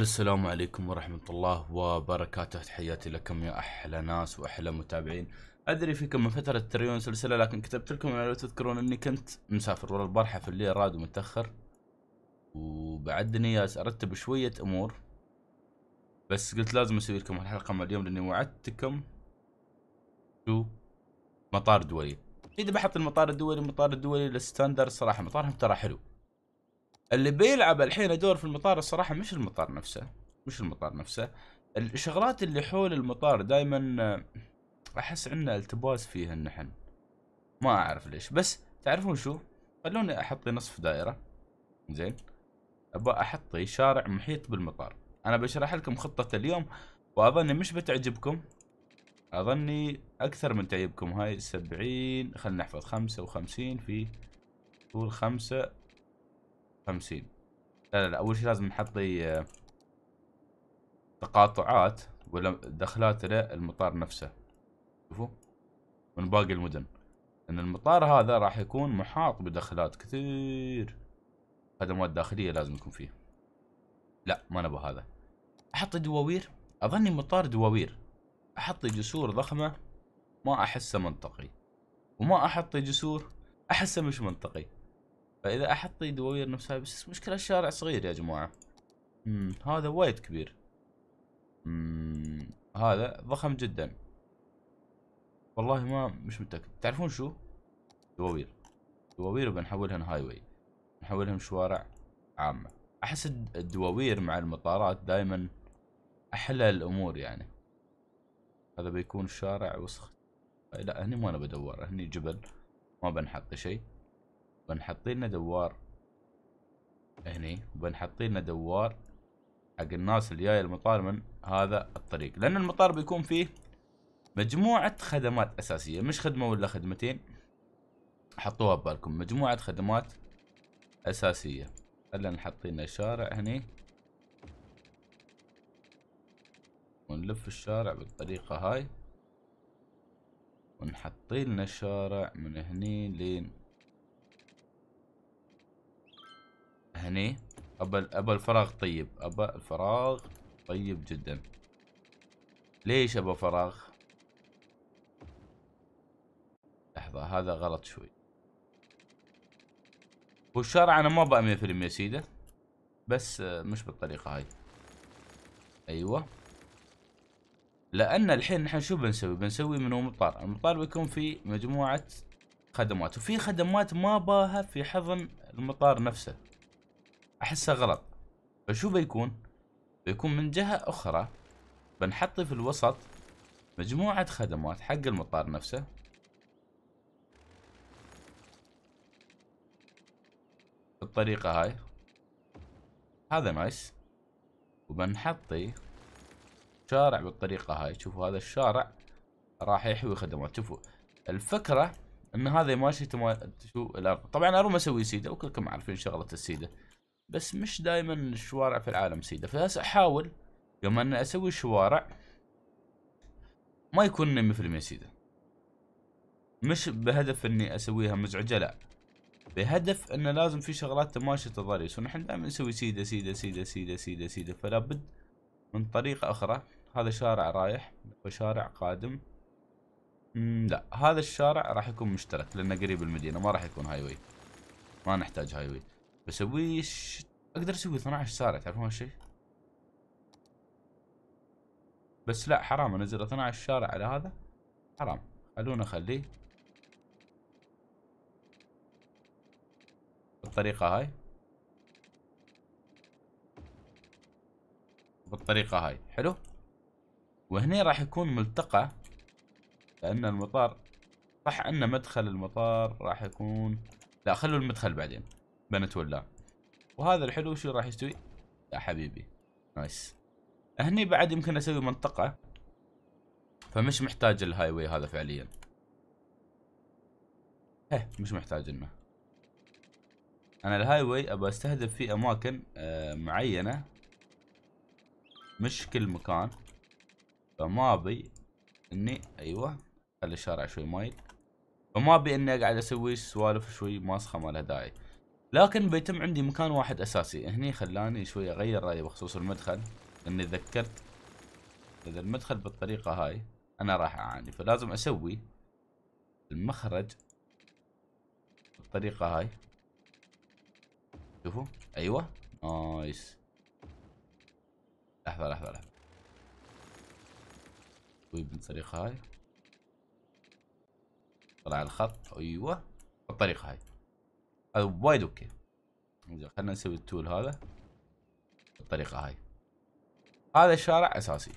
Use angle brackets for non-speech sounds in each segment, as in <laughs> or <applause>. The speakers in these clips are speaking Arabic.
السلام عليكم ورحمة الله وبركاته تحياتي لكم يا أحلى ناس وأحلى متابعين أدري فيكم من فترة تريون سلسلة لكن كتبت لكم لو تذكرون أني كنت مسافر ورا البارحة في الليل راد ومتأخر وبعدني ياس أرتب شوية أمور بس قلت لازم أسوي لكم الحلقة مع اليوم لأني وعدتكم شو مطار دولي إذا بحط المطار الدولي المطار الدولي للستاندر صراحة مطارهم ترى حلو اللي بيلعب الحين دور في المطار الصراحه مش المطار نفسه مش المطار نفسه الشغلات اللي حول المطار دائما آه، احس عندنا التباس فيها نحن ما اعرف ليش بس تعرفون شو خلوني احط نصف دائره زين ابى احط شارع محيط بالمطار انا بشرح لكم خطه اليوم واظني مش بتعجبكم اظني اكثر من تعجبكم هاي سبعين خلنا نحفظ خمسة وخمسين في طول خمسة 50 لا لا, لا اول شيء لازم نحط لي آه، تقاطعات ولا دخلات للمطار نفسه شوفوا من باقي المدن ان المطار هذا راح يكون محاط بدخلات كثير خدمات داخليه لازم يكون فيه لا ما نبغى هذا احط دواوير اظني مطار دواوير احط جسور ضخمه ما احسه منطقي وما احط جسور احسه مش منطقي فاذا احط ايدي واوير نفسها بس المشكله الشارع صغير يا جماعه امم هذا وايد كبير امم هذا ضخم جدا والله ما مش متاكد تعرفون شو دواوير دواوير بنحولهم هاي واي بنحولهم شوارع عامه احس الدواوير مع المطارات دائما احلى الامور يعني هذا بيكون شارع وسخ لا هني ما انا بدور هني جبل ما بنحط شيء بنحط لنا دوار هني وبنحط لنا دوار حق الناس اللي جايه المطار من هذا الطريق لان المطار بيكون فيه مجموعه خدمات اساسيه مش خدمه ولا خدمتين حطوها ببالكم مجموعه خدمات اساسيه خلينا نحط لنا شارع هني ونلف الشارع بالطريقه هاي ونحط لنا شارع من هني لين هني ابى ابى الفراغ طيب ابى الفراغ طيب جدا ليش ابى فراغ لحظه هذا غلط شوي والشارع انا ما ابى 100% سيده بس آه، مش بالطريقه هاي ايوه لان الحين نحن شو بنسوي بنسوي منو مطار المطار بيكون في مجموعه خدمات وفي خدمات ما باها في حضن المطار نفسه احسها غلط فشو بيكون بيكون من جهة اخرى بنحط في الوسط مجموعة خدمات حق المطار نفسه بالطريقة هاي هذا نايس وبنحطي شارع بالطريقة هاي شوفوا هذا الشارع راح يحوي خدمات شوفوا الفكرة ان هذا ماشي تما... شو لا طبعا اروم اسوي سيده وكلكم عارفين شغله السيده بس مش دائما الشوارع في العالم سيده فهسه احاول يوم ان اسوي شوارع ما يكون 100% سيده مش بهدف اني اسويها مزعجه لا بهدف انه لازم في شغلات تماشي تضاريس ونحن دائما نسوي سيده سيده سيده سيده سيده سيده فلا بد من طريقه اخرى هذا شارع رايح وشارع قادم لا هذا الشارع راح يكون مشترك لانه قريب المدينه ما راح يكون هاي واي ما نحتاج هاي واي بسويش اقدر اسوي 12 سارة تعرفون هالشي بس لا حرام انزل 12 شارع على هذا حرام خلونا اخليه بالطريقة هاي بالطريقة هاي حلو وهنا راح يكون ملتقى لأن المطار صح أن مدخل المطار راح يكون لا خلوا المدخل بعدين بنت ولا وهذا الحلو شو راح يسوي يا حبيبي نايس هني بعد يمكن اسوي منطقة فمش محتاج الهاي واي هذا فعليا هه مش محتاج انه انا الهاي واي ابى استهدف في اماكن آه معينة مش كل مكان فما ابي اني ايوه خلي الشارع شوي مايل فما ابي اني اقعد اسوي سوالف شوي ماسخة ما لها داعي لكن بيتم عندي مكان واحد اساسي هني خلاني شوي اغير رايي بخصوص المدخل اني تذكرت اذا المدخل بالطريقه هاي انا راح اعاني فلازم اسوي المخرج بالطريقه هاي شوفوا ايوه نايس لحظه لحظه لحظه شوي بالطريقه هاي طلع الخط ايوه بالطريقه هاي هذا آه، وايد اوكي خلينا نسوي التول هذا بالطريقه هاي هذا الشارع اساسي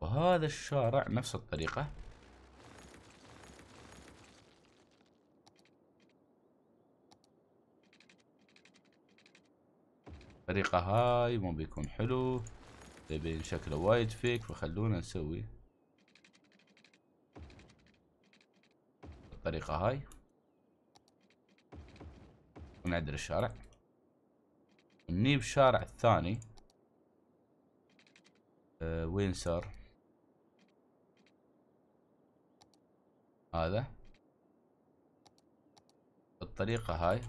وهذا الشارع نفس الطريقه الطريقة هاي مو بيكون حلو يبين شكله وايد فيك فخلونا نسوي الطريقة هاي نعدل الشارع نجيب الشارع الثاني أه وين صار هذا بالطريقة هاي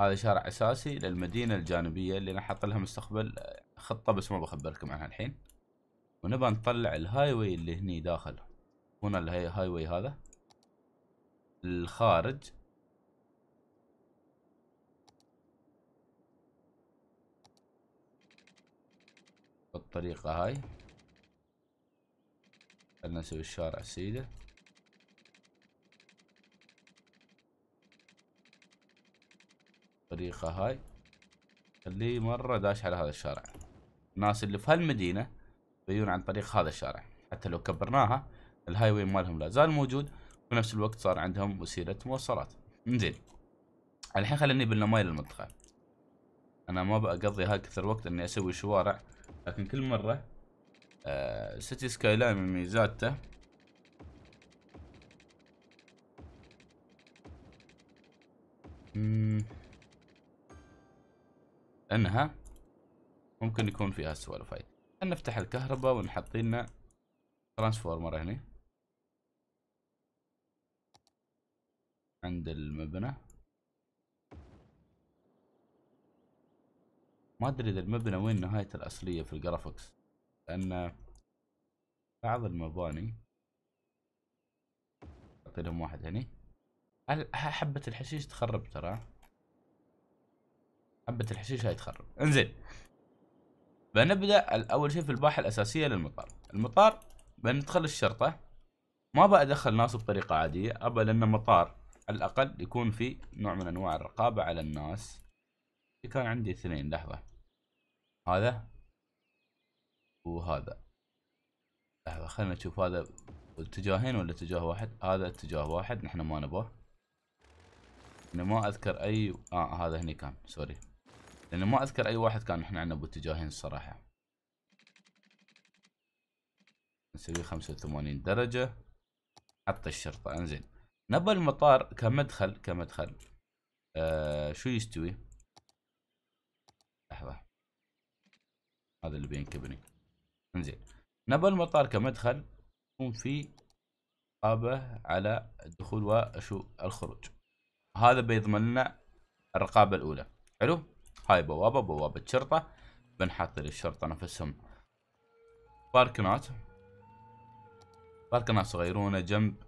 هذا شارع أساسي للمدينة الجانبية اللي أنا حاط لها مستقبل آه، خطة بس ما بخبركم عنها الحين ونبى نطلع الهاي واي اللي هني داخل هنا الهاي واي هذا الخارج الطريقة هاي خلنا نسوي الشارع سيدة الطريقة هاي خليه مرة داش على هذا الشارع الناس اللي في هالمدينة بيجون عن طريق هذا الشارع حتى لو كبرناها الهاي واي مالهم لا زال موجود وفي نفس الوقت صار عندهم وسيلة مواصلات انزين الحين خليني بالنماي للمنطقة انا ما بقضي هاي كثر وقت اني اسوي شوارع لكن كل مرة آه سيتي سكاي لاين من ميزاته انها ممكن يكون فيها سوالف هاي نفتح الكهرباء ونحط لنا ترانسفورمر هني عند المبنى ما ادري اذا المبنى وين نهايته الاصليه في الجرافكس لان بعض المباني اعطي لهم واحد هني حبة الحشيش تخرب ترى حبة الحشيش هاي تخرب انزين بنبدأ اول شيء في الباحة الاساسية للمطار المطار بندخل الشرطة ما ادخل ناس بطريقة عادية ابى لان مطار على الاقل يكون في نوع من انواع الرقابة على الناس كان عندي اثنين لحظة هذا وهذا لحظة خلينا نشوف هذا اتجاهين ولا اتجاه واحد هذا اتجاه واحد نحن ما نبغاه أنا ما اذكر اي اه هذا هني كان سوري لان ما اذكر اي واحد كان نحن عندنا باتجاهين الصراحة نسوي خمسة وثمانين درجة حط الشرطة انزين نبى المطار كمدخل كمدخل آه شو يستوي لحظة هذا اللي بينكبني انزين نبى المطار كمدخل يكون في رقابة على الدخول وشو الخروج هذا بيضمن لنا الرقابة الأولى حلو هاي بوابة بوابة شرطة بنحط للشرطة نفسهم باركنات باركنات صغيرونة جنب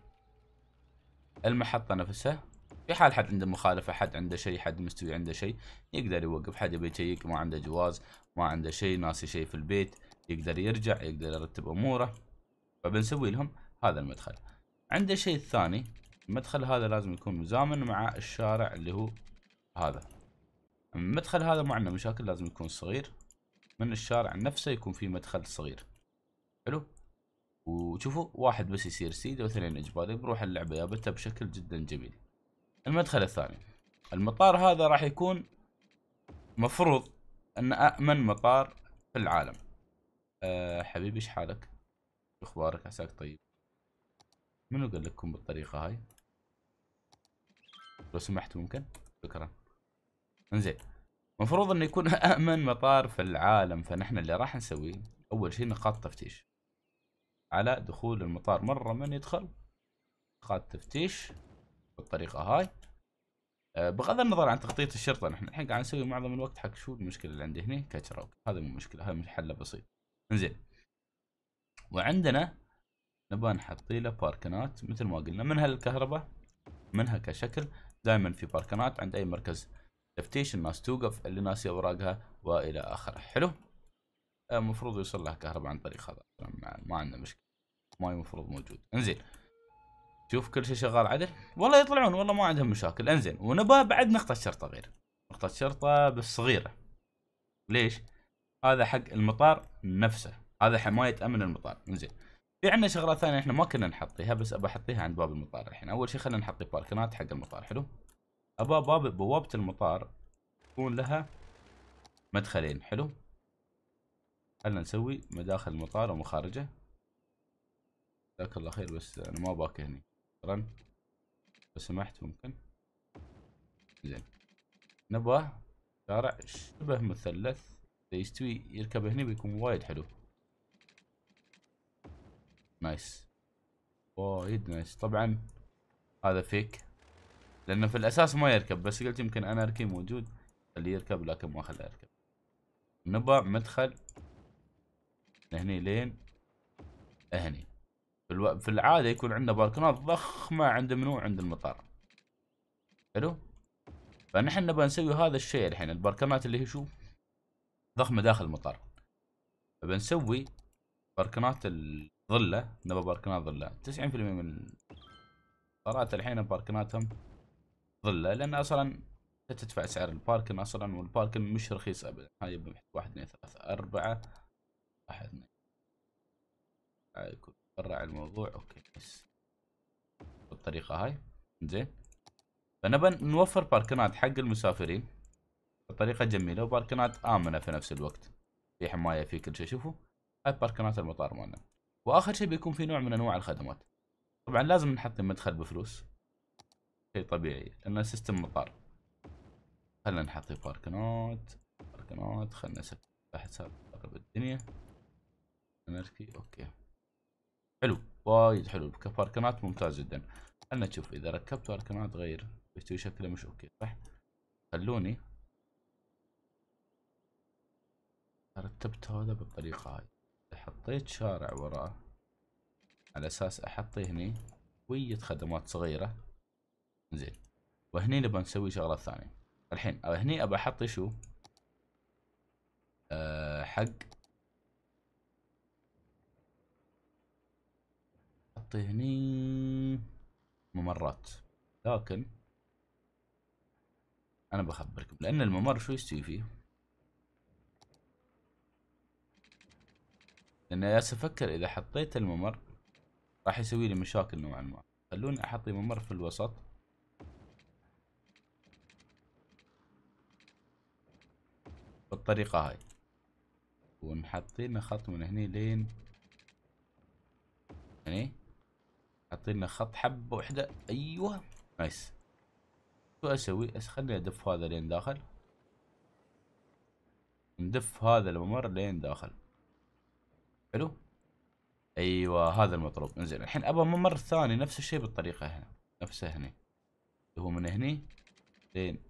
المحطة نفسها في حال حد عنده مخالفه حد عنده شيء حد مستوي عنده شيء يقدر يوقف حد يبي يشيك ما عنده جواز ما عنده شيء ناسي شيء في البيت يقدر يرجع يقدر يرتب اموره فبنسوي لهم هذا المدخل عنده شيء ثاني المدخل هذا لازم يكون مزامن مع الشارع اللي هو هذا المدخل هذا ما عنده مشاكل لازم يكون صغير من الشارع نفسه يكون في مدخل صغير حلو وشوفوا واحد بس يصير سيد واثنين اجباري بروح اللعبه يابتها بشكل جدا جميل المدخل الثاني المطار هذا راح يكون مفروض ان امن مطار في العالم أه حبيبي ايش حالك اخبارك عساك طيب منو قال لكم بالطريقه هاي لو سمحت ممكن شكرا انزين المفروض انه يكون <laughs> امن مطار في العالم فنحن اللي راح نسويه اول شيء نقاط تفتيش على دخول المطار مره من يدخل نقاط تفتيش بالطريقه هاي آه، بغض النظر عن تخطيط الشرطه نحن الحين قاعد نسوي معظم الوقت حق شو المشكله اللي عندي هنا كتشره هذا مو مشكله هذا حله بسيط انزين وعندنا نبغى نحط له باركنات مثل ما قلنا منها الكهرباء منها كشكل دائما في باركنات عند اي مركز تفتيش الناس توقف اللي ناسي اوراقها والى اخره حلو المفروض آه، يوصل لها كهرباء عن طريق هذا ما عندنا مشكله ماي المفروض موجود انزين شوف كل شيء شغال عدل والله يطلعون والله ما عندهم مشاكل انزين ونبا بعد نقطة شرطة غير نقطة شرطة بس صغيرة ليش؟ هذا حق المطار نفسه هذا حماية امن المطار انزين في عندنا شغله ثانية احنا ما كنا نحطيها بس ابى احطيها عند باب المطار الحين اول شيء خلينا نحط باركنات حق المطار حلو ابى باب بوابة المطار يكون لها مدخلين حلو خلنا نسوي مداخل المطار ومخارجه جزاك الله خير بس انا ما باكي هني رن لو سمحت ممكن زين نبغى شارع شبه مثلث اذا يستوي يركب هني بيكون وايد حلو نايس وايد نايس طبعا هذا فيك لانه في الاساس ما يركب بس قلت يمكن انا اركي موجود اللي يركب لكن ما خلاه يركب نبى مدخل هني لين هني في, العاده يكون عندنا باركنات ضخمه عند منو عند المطار حلو فنحن نبغى نسوي هذا الشيء الحين الباركنات اللي هي شو ضخمه داخل المطار فبنسوي باركنات الظله نبغى باركنات ظله 90% من المطارات الحين باركناتهم ظله لان اصلا تدفع سعر الباركن اصلا والباركن مش رخيص ابدا هاي واحد اثنين ثلاثة اربعة واحد اثنين على الموضوع اوكي بس بالطريقه هاي زين فنبى نوفر باركنات حق المسافرين بطريقه جميله وباركنات امنه في نفس الوقت في حمايه في كل شيء شوفوا هاي باركنات المطار مالنا واخر شيء بيكون في نوع من انواع الخدمات طبعا لازم نحط مدخل بفلوس شيء طبيعي لان سيستم مطار خلنا نحط باركنات باركنات خلنا نسبح حساب الدنيا نركي اوكي حلو وايد حلو كف اركانات ممتاز جدا خلنا نشوف اذا ركبت اركانات غير بيستوي شكله مش اوكي صح خلوني رتبت هذا بالطريقة هاي حطيت شارع وراه على اساس احطه هني شوية خدمات صغيرة زين وهني نبغى نسوي شغلة ثانية الحين هني ابى احط شو أه حق نحط هني ممرات لكن انا بخبركم لان الممر شو يستوي فيه لان ياس افكر اذا حطيت الممر راح يسوي لي مشاكل نوعا ما خلوني احط ممر في الوسط بالطريقة هاي ونحطينا خط من هني لين هني يعني حاطين لنا خط حبه واحده ايوه نايس شو اسوي بس خليني ادف هذا لين داخل ندف هذا الممر لين داخل حلو ايوه هذا المطلوب انزين الحين ابى ممر ثاني نفس الشيء بالطريقه هنا نفسه هنا اللي هو من هني لين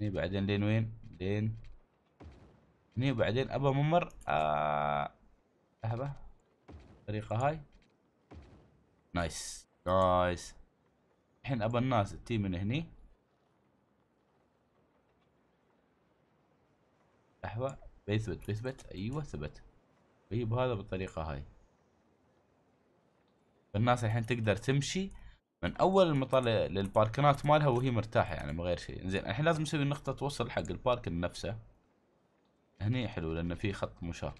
هني بعدين لين وين لين هني وبعدين ابى ممر آه... اهبه الطريقه هاي نايس نايس الحين ابى الناس تي من هني لحظة بيثبت بيثبت ايوه ثبت بجيب هذا بالطريقة هاي الناس الحين تقدر تمشي من اول المطار للباركنات مالها وهي مرتاحة يعني من غير شيء زين الحين لازم نسوي نقطة توصل حق البارك نفسه هني حلو لان في خط مشاة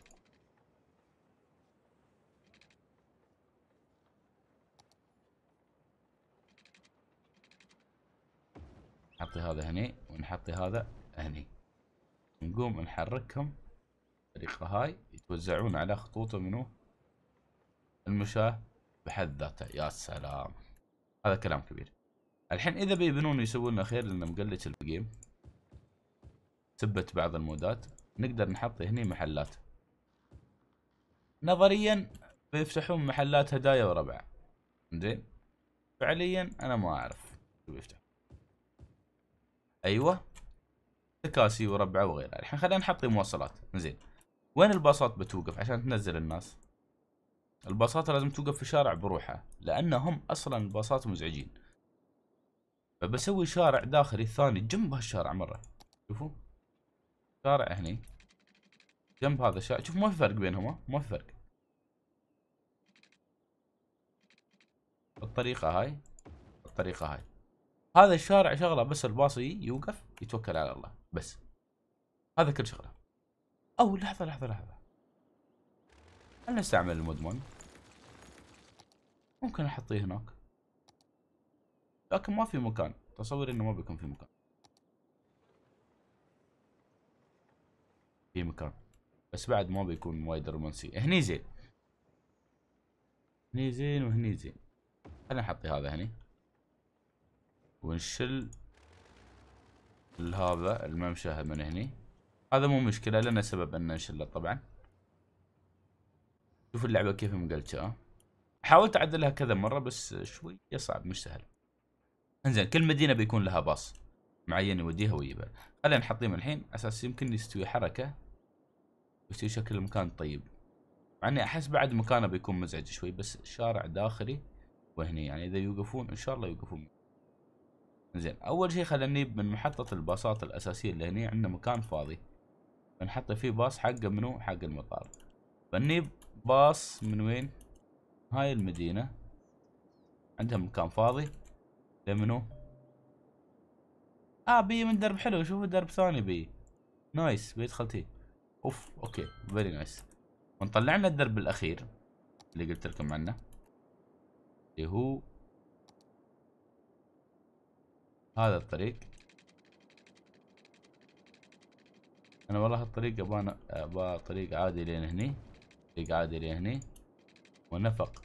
نحط هذا هني ونحط هذا هني نقوم نحركهم بالطريقة هاي يتوزعون على خطوط منو المشاة بحد ذاته يا سلام هذا كلام كبير الحين اذا بيبنون يسوون خير لانه مقلج الجيم ثبت بعض المودات نقدر نحط هني محلات نظريا بيفتحون محلات هدايا وربع زين فعليا انا ما اعرف شو بيفتح ايوه تكاسي وربعه وغيرها الحين خلينا نحط مواصلات زين وين الباصات بتوقف عشان تنزل الناس الباصات لازم توقف في شارع بروحها لانهم اصلا الباصات مزعجين فبسوي شارع داخلي ثاني جنب هالشارع مره شوفوا شارع هني جنب هذا الشارع شوف ما في فرق بينهما ما في فرق الطريقه هاي الطريقه هاي هذا الشارع شغله بس الباص يوقف يتوكل على الله بس هذا كل شغله او لحظه لحظه لحظه خلنا نستعمل المدمن ممكن احطيه هناك لكن ما في مكان تصور انه ما بيكون في مكان في مكان بس بعد ما بيكون وايد رومانسي هني زين هني زين وهني زين خلينا نحطي هذا هني ونشل هذا الممشى من هني هذا مو مشكلة لنا سبب ان نشله طبعا شوف اللعبة كيف مقلتها حاولت اعدلها كذا مرة بس شوية صعب مش سهل انزين كل مدينة بيكون لها باص معين يوديها ويجيبها خلينا من الحين اساس يمكن يستوي حركة ويستوي شكل المكان طيب مع اني احس بعد مكانه بيكون مزعج شوي بس شارع داخلي وهني يعني اذا يوقفون ان شاء الله يوقفون زين اول شيء خلني من محطة الباصات الاساسية اللي هني عندنا مكان فاضي بنحط فيه باص حق منو حق المطار بنجيب باص من وين هاي المدينة عندها مكان فاضي لمنو اه بي من درب حلو شوفوا درب ثاني بي نايس بيدخل تي اوف اوكي فيري نايس ونطلع لنا الدرب الاخير اللي قلت لكم عنه اللي هو هذا الطريق انا والله هالطريق ابغى ابغى طريق عادي لين هني طريق عادي لين هني ونفق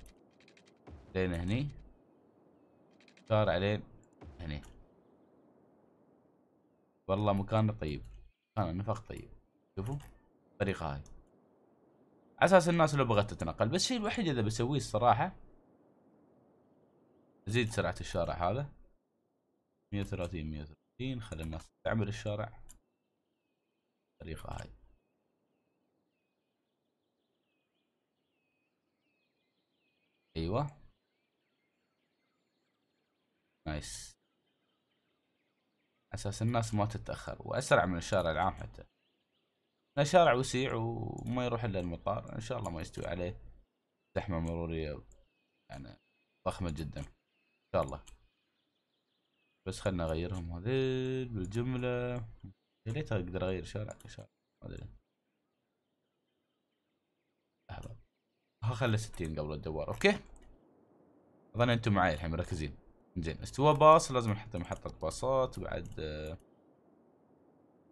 لين هني شارع لين هني والله مكاننا طيب مكان النفق طيب شوفوا الطريقة هاي على اساس الناس لو بغت تتنقل بس الشيء الوحيد اذا بسويه الصراحة ازيد سرعة الشارع هذا 130 130 خلي الناس تعمل الشارع الطريقة هاي ايوه نايس اساس الناس ما تتاخر واسرع من الشارع العام حتى شارع وسيع وما يروح الا المطار ان شاء الله ما يستوي عليه زحمه مروريه يعني ضخمه جدا ان شاء الله بس خلنا اغيرهم هذيل بالجملة يا ليت اقدر اغير شارع شارع ما ادري لحظة خلي ستين قبل الدوار اوكي اظن انتم معي الحين مركزين زين استوى باص لازم نحط محطة باصات وبعد آه،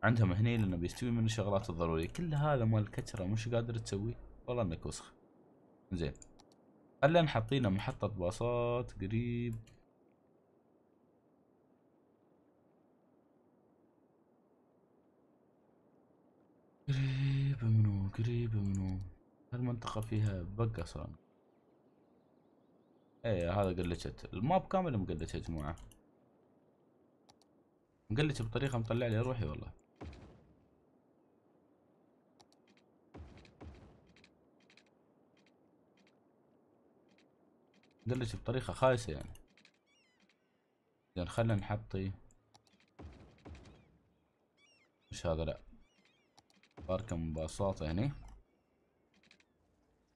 عندهم هني لانه بيستوي من الشغلات الضرورية كل هذا مال كترة مش قادر تسوي والله انك وسخ زين خلينا حاطينه محطة باصات قريب قريبة منو قريبة منو هالمنطقة فيها بق اصلا ايه هذا قلتشت الماب كامل مقلتش يا جماعة مقلتش بطريقة مطلع لي روحي والله مقلتش بطريقة خايسة يعني زين يعني خلنا نحطي مش هذا لا باركم باصات هني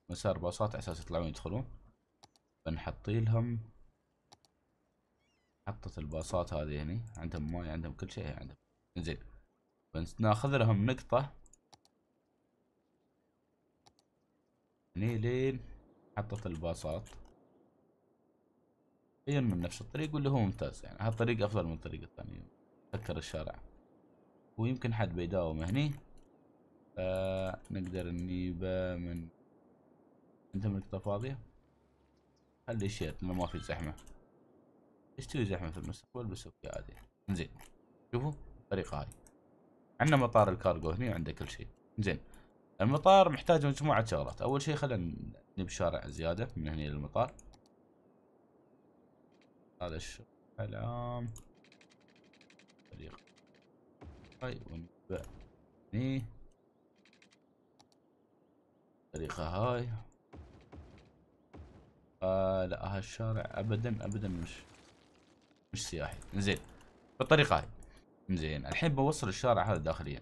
مسار باصات على اساس يطلعون يدخلون بنحطي لهم حطة الباصات هذه هني عندهم ماي عندهم كل شيء عندهم زين بناخذ لهم نقطة هني لين حطة الباصات يجون من نفس الطريق واللي هو ممتاز يعني هالطريق افضل من الطريق الثاني سكر الشارع ويمكن حد بيداوم هني نقدر نجيبه من انت ملكته فاضية خلي شيت لانه ما في زحمة تشتري زحمة في المستقبل اوكي عادي زين شوفوا الطريقة هاي عندنا مطار الكارغو هنا وعنده كل شيء زين المطار محتاج مجموعة شغلات أول شيء خلينا نبني شارع زيادة من هنا للمطار هذا الشغل العام طريق هاي طيب، ونبع هني الطريقة هاي آه لا هالشارع ابدا ابدا مش مش سياحي زين بالطريقة هاي زين الحين بوصل الشارع هذا داخليا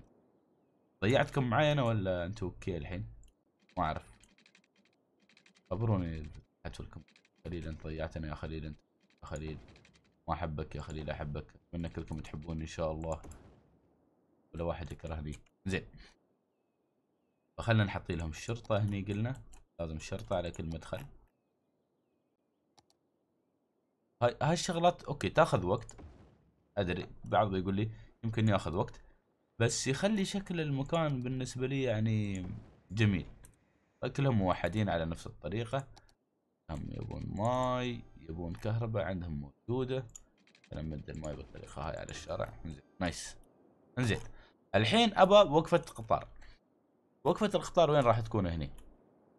ضيعتكم معي انا ولا انتم اوكي الحين ما اعرف خبروني حتى لكم خليل انت ضيعتنا يا خليل انت يا خليل ما احبك يا خليل احبك اتمنى كلكم تحبوني ان شاء الله ولا واحد يكرهني زين فخلنا نحط لهم الشرطة هني قلنا لازم الشرطة على كل مدخل هاي هالشغلات اوكي تاخذ وقت ادري بعض يقول لي يمكن ياخذ وقت بس يخلي شكل المكان بالنسبة لي يعني جميل طيب، كلهم موحدين على نفس الطريقة هم يبون ماي يبون كهرباء عندهم موجودة نمد الماي بالطريقة هاي على الشارع نايس انزين الحين ابى وقفة قطار وقفة القطار وين راح تكون هني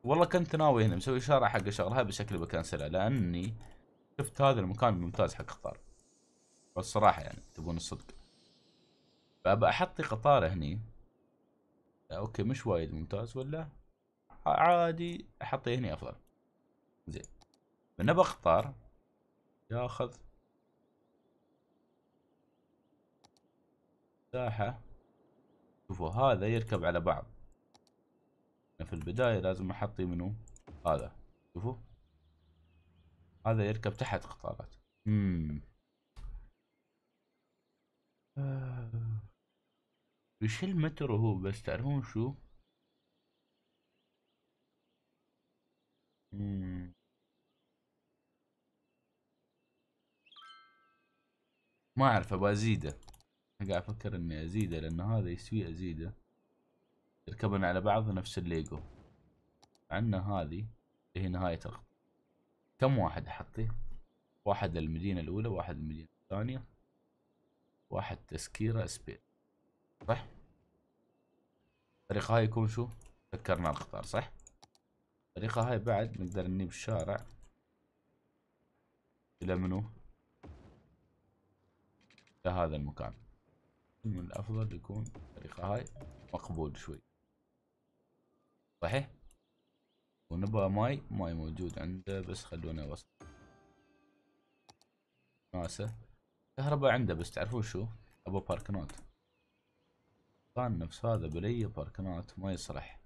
والله كنت ناوي هنا مسوي اشارة حق شغلها بشكل بكنسلها لاني شفت هذا المكان ممتاز حق قطار والصراحة يعني تبون الصدق فابى احطي قطار هني اوكي مش وايد ممتاز ولا عادي احطي هني افضل زين بنبى قطار ياخذ مساحة شوفوا هذا يركب على بعض يعني في البداية لازم أحطي منو هذا شوفوا هذا يركب تحت قطارات امم وش آه. المترو هو بس تعرفون شو مم. ما اعرف ابى ازيده قاعد افكر اني ازيده لان هذا يسوي ازيده يركبون على بعض نفس الليجو عندنا هذه اللي هي نهاية الخط كم واحد أحطي؟ واحد للمدينة الأولى واحد للمدينة الثانية واحد تسكيرة سبيل صح؟ الطريقة هاي يكون شو؟ سكرنا القطار صح؟ الطريقة هاي بعد نقدر نجيب الشارع إلى منو؟ إلى هذا المكان من الأفضل يكون الطريقة هاي مقبول شوي صحيح ونبغى ماي ماي موجود عنده بس خلونا وصل ناسه كهرباء عنده بس تعرفون شو ابو باركنات كان نفس هذا بلي باركنات ما يصلح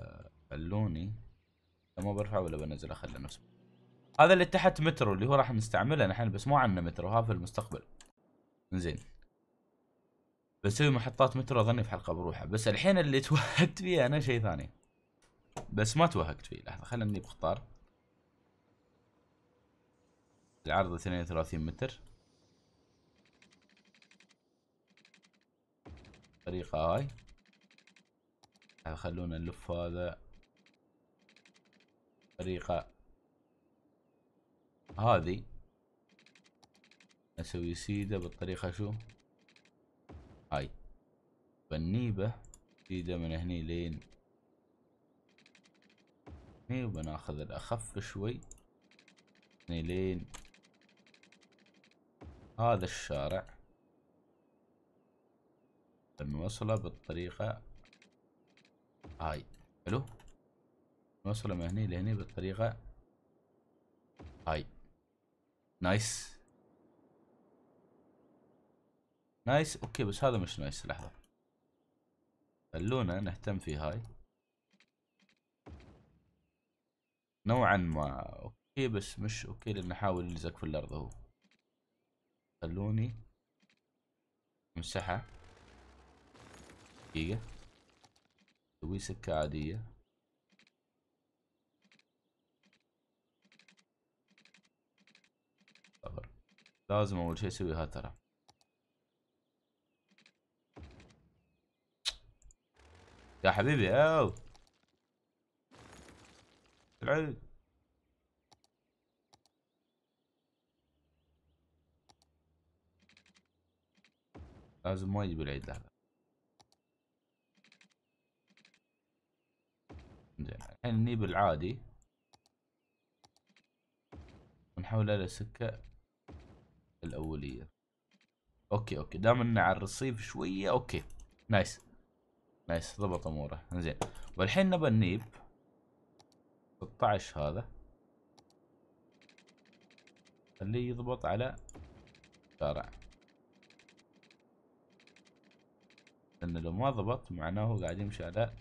آه، خلوني ما برفع ولا بنزل اخلي نفس هذا اللي تحت مترو اللي هو راح نستعمله نحن بس ما عندنا مترو ها في المستقبل زين بسوي محطات مترو اظني في حلقه بروحها بس الحين اللي <laughs> توهقت فيه انا شيء ثاني بس ما توهقت فيه لحظه خلنا نجيب خطار العرض 32 متر طريقة هاي خلونا نلف هذا طريقة هذه نسوي سيدة بالطريقة شو هاي بنيبه جديدة من هني لين هني وبناخذ الأخف شوي هني لين هذا الشارع بنوصله بالطريقة هاي حلو نوصله من هني لهني بالطريقة هاي نايس نايس اوكي بس هذا مش نايس لحظة خلونا نهتم في هاي نوعا ما اوكي بس مش اوكي لان احاول الزق في الارض هو خلوني امسحها دقيقة اسوي سكة عادية لازم اول شيء اسوي هاترة يا حبيبي او العيد لازم ما يجيب العيد لحظة زين الحين نجيب العادي ونحوله لسكة الأولية اوكي اوكي دام انه على الرصيف شوية اوكي نايس نايس ضبط اموره انزين والحين نبى نيب 16 هذا خليه يضبط على شارع لانه لو ما ضبط معناه هو قاعد يمشي على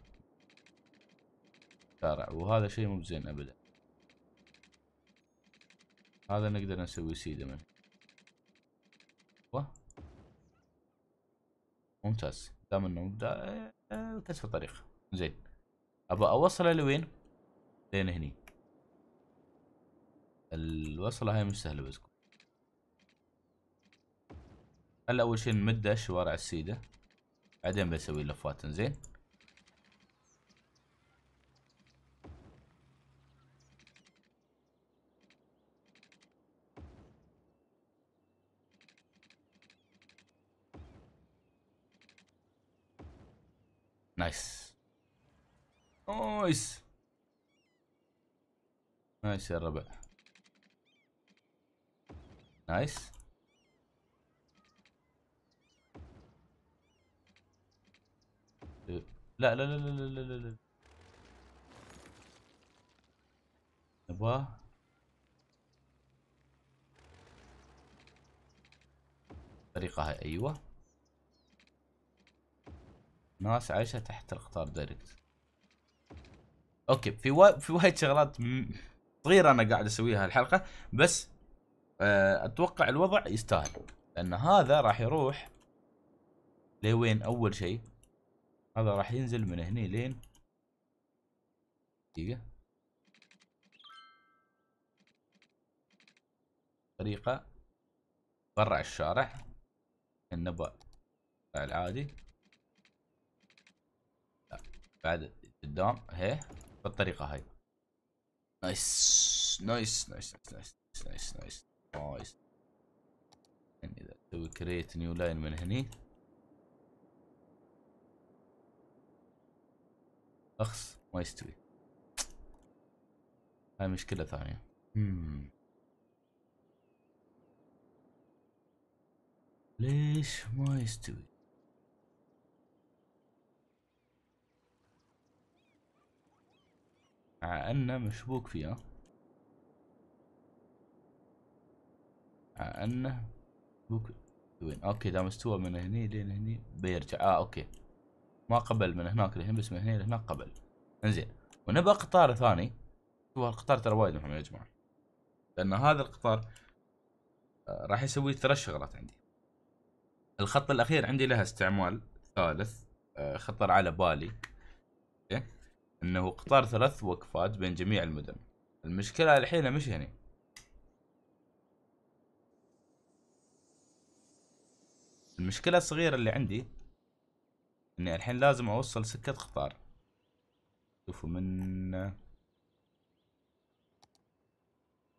شارع وهذا شيء مو بزين أبدا هذا نقدر نسوي سيدة منه ممتاز دام انه مبدأ انكشف آه، الطريق زين ابى اوصله لوين؟ لين هني الوصلة هاي مش سهلة بس هلا اول شي نمده شوارع السيدة بعدين بسوي لفات زين نايس نايس نايس يا الربع نايس لا لا لا لا لا لا لا لا الطريقة هاي ايوه ناس عايشه تحت القطار دايركت اوكي في و... في وايد شغلات صغيره انا قاعد اسويها الحلقه بس آه، اتوقع الوضع يستاهل لان هذا راح يروح لوين اول شيء هذا راح ينزل من هني لين دقيقه طريقه برا الشارع النبات العادي بعد قدام هي بالطريقه هاي نايس نايس نايس نايس نايس نايس نايس يعني اذا اسوي كريت نيو لاين من هني اخس ما يستوي هاي مشكلة ثانية ليش ما يستوي مع أنه مشبوك فيها مع أنه مشبوك وين أوكي دام استوى من هني لين هني بيرجع آه أوكي ما قبل من هناك لهنا بس من هني لهناك قبل انزين ونبى قطار ثاني هو القطار ترى وايد مهم يا جماعة لأن هذا القطار آه، راح يسوي ثلاث شغلات عندي الخط الأخير عندي لها استعمال ثالث آه، خطر على بالي انه قطار ثلاث وقفات بين جميع المدن المشكلة الحين مش هني المشكلة الصغيرة اللي عندي اني الحين لازم اوصل سكة قطار شوفوا من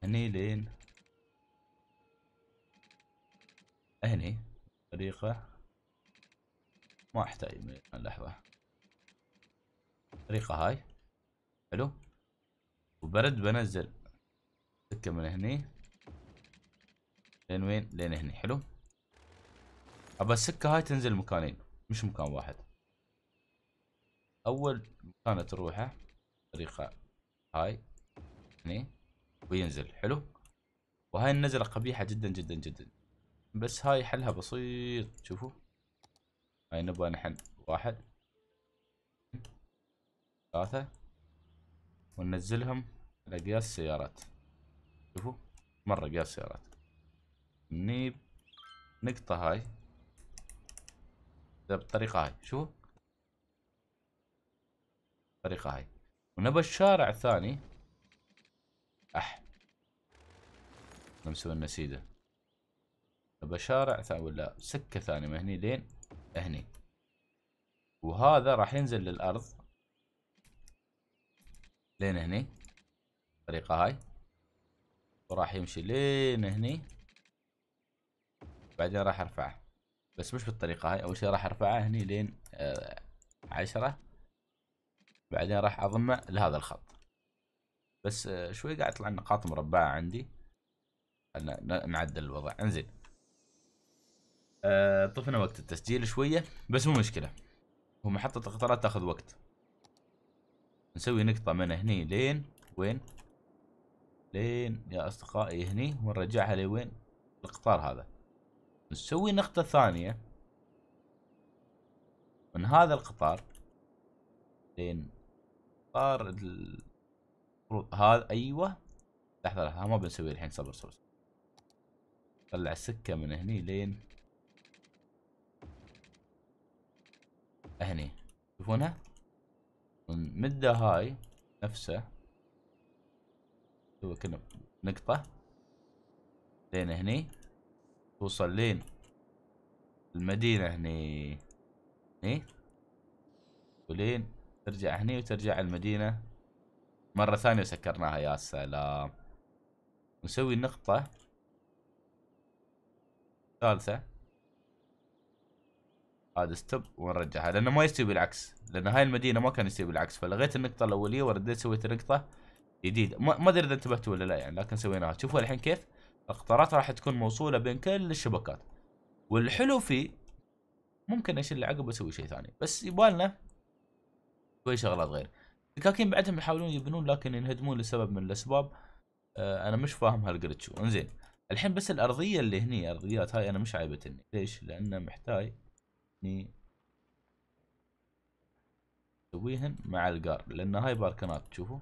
هني لين هني طريقة ما احتاج من الطريقة هاي حلو وبرد بنزل سكة من هني لين وين لين هني حلو ابى السكة هاي تنزل مكانين مش مكان واحد اول مكان تروحه طريقة هاي هني وينزل حلو وهاي النزلة قبيحة جدا جدا جدا بس هاي حلها بسيط شوفوا هاي نبغى نحن واحد ثلاثة وننزلهم على قياس سيارات شوفوا مرة قياس سيارات نجيب نقطة هاي بالطريقة هاي شوفوا الطريقة هاي ونبى الشارع الثاني اح نمسو لنا سيده نبى شارع ثاني ولا سكة ثانية من هني لين هني وهذا راح ينزل للأرض لين هني الطريقة هاي وراح يمشي لين هني بعدين راح ارفعه بس مش بالطريقة هاي اول شي راح ارفعه هني لين آه عشرة بعدين راح اضمه لهذا الخط بس آه شوي قاعد يطلع نقاط مربعة عندي خلنا نعدل الوضع انزين آه طفنا وقت التسجيل شوية بس مو مشكلة ومحطة القطارات تاخذ وقت نسوي نقطة من هني لين وين لين يا أصدقائي هني ونرجعها لوين القطار هذا نسوي نقطة ثانية من هذا القطار لين قطار ال... هذا أيوه لحظة لحظة ما بنسوي الحين صبر صبر طلع السكة من هني لين هني تشوفونها المدة هاي نفسه هو كنا نقطة لين هني توصل لين المدينة هني هني ولين ترجع هني وترجع المدينة مرة ثانية وسكرناها يا سلام نسوي النقطة ثالثة هذا ستوب ونرجعها لانه ما يستوي بالعكس لان هاي المدينه ما كان يستوي بالعكس فلغيت النقطه الاوليه ورديت سويت نقطه جديده ما ادري اذا انتبهتوا ولا لا يعني لكن سويناها شوفوا الحين كيف القطارات راح تكون موصوله بين كل الشبكات والحلو فيه ممكن اشيل اللي عقب اسوي شيء ثاني بس يبالنا شوي شغلات غير الكاكين بعدهم يحاولون يبنون لكن ينهدمون لسبب من الاسباب آه انا مش فاهم هالجريتشو انزين الحين بس الارضيه اللي هني ارضيات هاي انا مش عايبتني ليش لانه محتاج اني اسويهن مع الجار لان هاي باركنات تشوفوا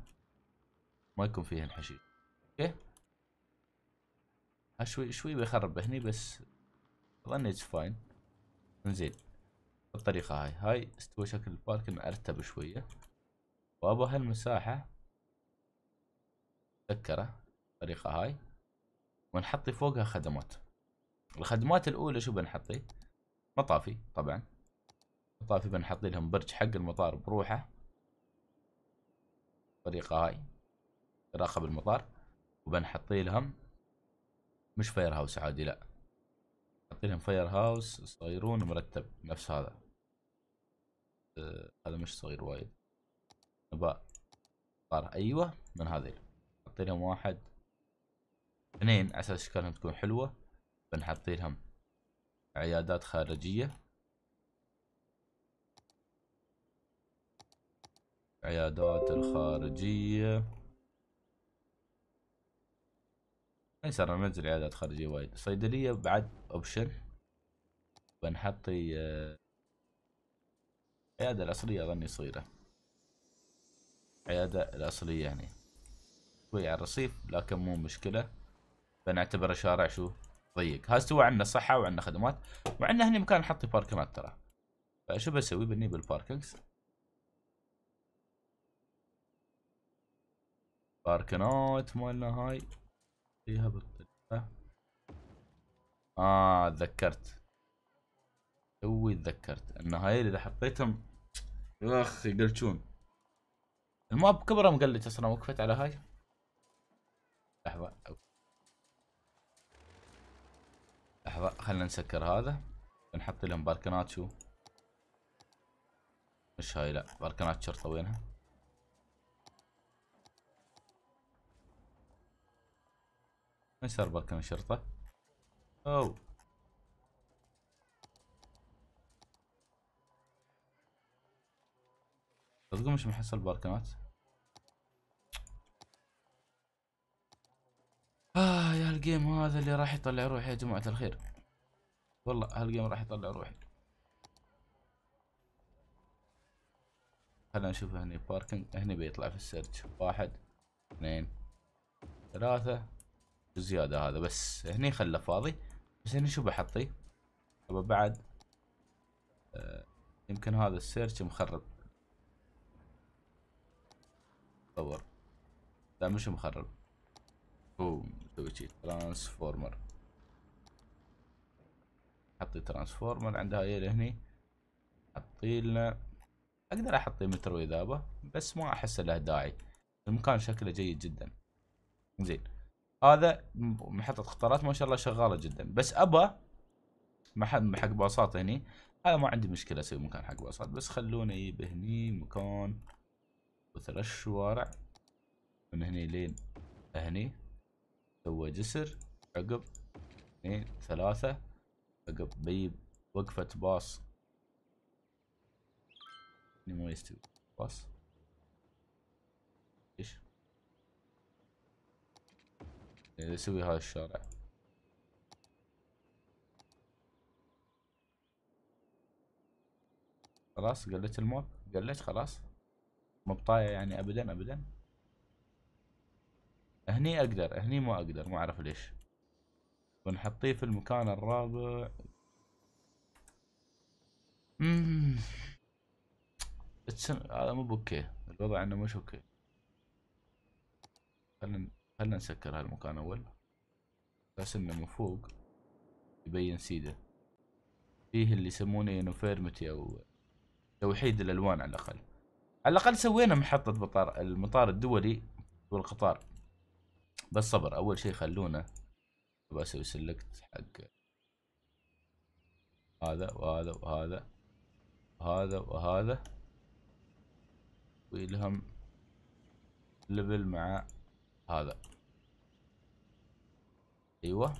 ما يكون فيهن حشيش اوكي شوي شوي بيخرب هني بس اظن اتس فاين انزين بالطريقة هاي هاي استوى شكل البارك مرتب شوية وابو هالمساحة مسكرة بالطريقة هاي ونحطي فوقها خدمات الخدمات الأولى شو بنحطي مطافي طبعا مطافي بنحط لهم برج حق المطار بروحه الطريقة هاي راخة بالمطار وبنحط لهم مش فاير هاوس عادي لا نحط لهم فاير هاوس صغيرون مرتب نفس هذا أه هذا مش صغير وايد نبا مطار ايوه من هذيل نحط لهم واحد اثنين على اساس اشكالهم تكون حلوة بنحط لهم عيادات خارجية عيادات الخارجية ايسر انزل عيادات خارجية وايد صيدلية بعد اوبشن بنحطي العيادة آه، الأصلية أظني صغيرة العيادة الأصلية يعني شوي على الرصيف لكن مو مشكلة بنعتبر شارع شو ضيق هذا استوى عندنا صحة وعندنا خدمات وعندنا هني مكان نحط باركنات ترى فشو بسوي بني بالباركنجز باركنات مالنا هاي فيها بالطريقة اه تذكرت توي تذكرت ان هاي اذا حطيتهم يا اخي يقلشون الماب كبره مقلت اصلا وقفت على هاي لحظه لحظة خلنا نسكر هذا نحط لهم باركنات شو مش هاي لا باركنات شرطة وينها وين صار باركن شرطة أو صدقوا مش محصل باركنات آه يا الجيم هذا اللي راح يطلع روحي يا جماعة الخير والله هالجيم راح يطلع روحي خلنا نشوف هني باركنج هني بيطلع في السيرج واحد اثنين ثلاثة زيادة هذا بس هني خله فاضي بس هني شو بحطي طب بعد آه يمكن هذا السيرش مخرب طور لا مش مخرب بوم نسوي ترانسفورمر حطي ترانسفورمر عند هاي هني حطي لنا اقدر احط مترو وذابه بس ما احس له داعي المكان شكله جيد جدا زين هذا محطة قطارات ما شاء الله شغالة جدا بس ابا حق باصات هني هذا ما عندي مشكلة اسوي مكان حق باصات بس خلونا اجيب هني مكان وثلاث شوارع من هني لين هني سوى جسر عقب اثنين ثلاثة عقب بيب وقفة باص ما يستوي باص ايش اذا إيه، سوي هذا الشارع خلاص قلت الموت قلت خلاص مبطايا يعني ابدا ابدا هني اقدر هني ما اقدر ما اعرف ليش ونحطيه في المكان الرابع امم هذا مو بوكي الوضع انه مش اوكي خلنا خلنا نسكر هالمكان اول بس انه من فوق يبين سيده فيه اللي يسمونه انفيرمتي او توحيد الالوان على الاقل على الاقل سوينا محطه المطار الدولي والقطار بس صبر اول شيء خلونا بسوي سلكت حق هذا وهذا وهذا وهذا وهذا ويلهم ليفل مع هذا ايوه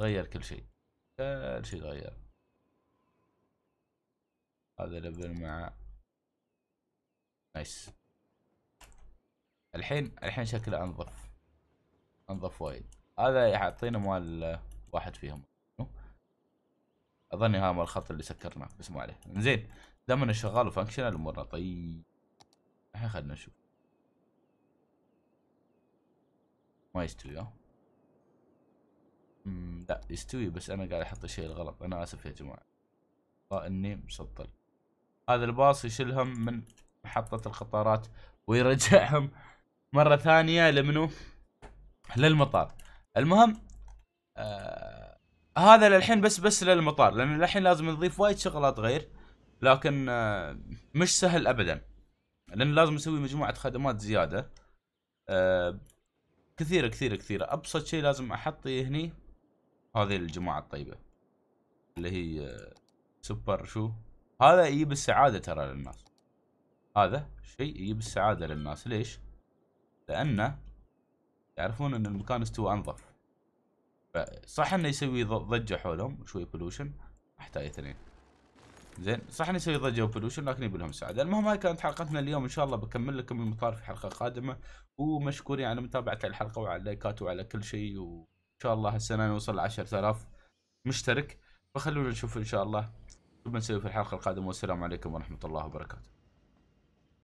غير كل شيء كل شيء غير هذا ليفل مع نايس الحين الحين شكله انظف انظف وايد هذا يعطينا مال واحد فيهم اظني هذا مال الخط اللي سكرناه بس ما عليه زين دام انه شغال وفانكشنال امورنا طيب الحين خلينا نشوف ما يستوي ها لا يستوي بس انا قاعد احط الشيء الغلط انا اسف يا جماعه اني مسطل هذا الباص يشيلهم من محطه القطارات ويرجعهم مره ثانيه لمنو؟ للمطار المهم آه هذا للحين بس بس للمطار لان للحين لازم نضيف وايد شغلات غير لكن آه مش سهل ابدا لان لازم نسوي مجموعه خدمات زياده آه كثيره كثيره كثيره ابسط شيء لازم أحطه هني هذه الجماعه الطيبه اللي هي آه سوبر شو هذا يجيب السعاده ترى للناس هذا شيء يجيب السعاده للناس ليش؟ لأنه يعرفون أن المكان استوى أنظف صح انه يسوي ضجه حولهم شوي بولوشن احتاج اثنين زين صح انه يسوي ضجه وبولوشن لكن يبي لهم سعادة المهم هاي كانت حلقتنا اليوم ان شاء الله بكمل لكم المطار في حلقه قادمه ومشكورين على متابعه الحلقه وعلى اللايكات وعلى كل شيء وان شاء الله هالسنه نوصل 10000 مشترك فخلونا نشوف ان شاء الله شو بنسوي في الحلقه القادمه والسلام عليكم ورحمه الله وبركاته